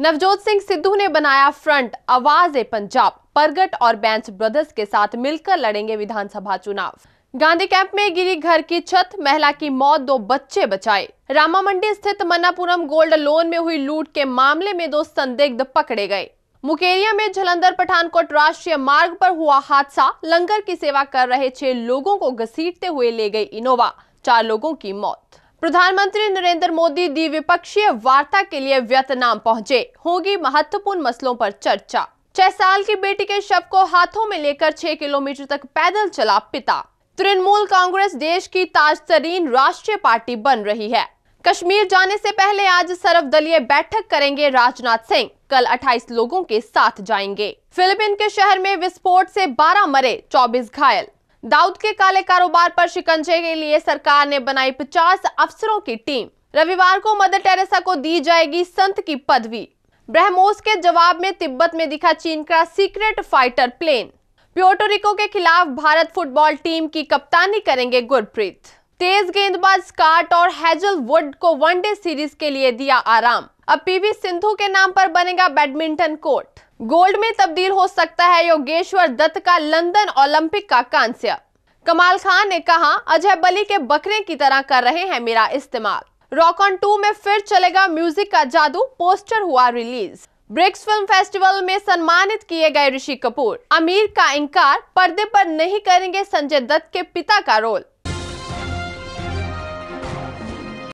नवजोत सिंह सिद्धू ने बनाया फ्रंट आवाज ए पंजाब परगट और बैंस ब्रदर्स के साथ मिलकर लड़ेंगे विधानसभा चुनाव गांधी कैंप में गिरी घर की छत महिला की मौत दो बच्चे बचाए रामा मंडी स्थित मन्नापुरम गोल्ड लोन में हुई लूट के मामले में दो संदिग्ध पकड़े गए मुकेरिया में जलंधर पठानकोट राष्ट्रीय मार्ग पर हुआ हादसा लंगर की सेवा कर रहे छह लोगों को घसीटते हुए ले गई इनोवा चार लोगों की मौत प्रधानमंत्री नरेंद्र मोदी द्विपक्षीय वार्ता के लिए वियतनाम पहुंचे होगी महत्वपूर्ण मसलों पर चर्चा छह साल की बेटी के शव को हाथों में लेकर छह किलोमीटर तक पैदल चला पिता तृणमूल कांग्रेस देश की ताज तरीन राष्ट्रीय पार्टी बन रही है कश्मीर जाने से पहले आज सर्वदलीय बैठक करेंगे राजनाथ सिंह कल 28 लोगों के साथ जाएंगे फिलीपीन के शहर में विस्फोट से 12 मरे 24 घायल दाऊद के काले कारोबार पर शिकंजे के लिए सरकार ने बनाई 50 अफसरों की टीम रविवार को मदर टेरेसा को दी जाएगी संत की पदवी ब्रह्मोस के जवाब में तिब्बत में दिखा चीन का सीक्रेट फाइटर प्लेन प्योटोरिको के खिलाफ भारत फुटबॉल टीम की कप्तानी करेंगे गुरप्रीत तेज गेंदबाज स्काट और हैजल वुड को वनडे सीरीज के लिए दिया आराम अब पीवी सिंधु के नाम पर बनेगा बैडमिंटन कोर्ट गोल्ड में तब्दील हो सकता है योगेश्वर दत्त का लंदन ओलंपिक का कांस्य कमाल खान ने कहा अजय बली के बकरे की तरह कर रहे हैं मेरा इस्तेमाल रॉक ऑन टू में फिर चलेगा म्यूजिक का जादू पोस्टर हुआ रिलीज ब्रिक्स फिल्म फेस्टिवल में सम्मानित किए गए ऋषि कपूर आमिर का इंकार पर्दे पर नहीं करेंगे संजय दत्त के पिता का रोल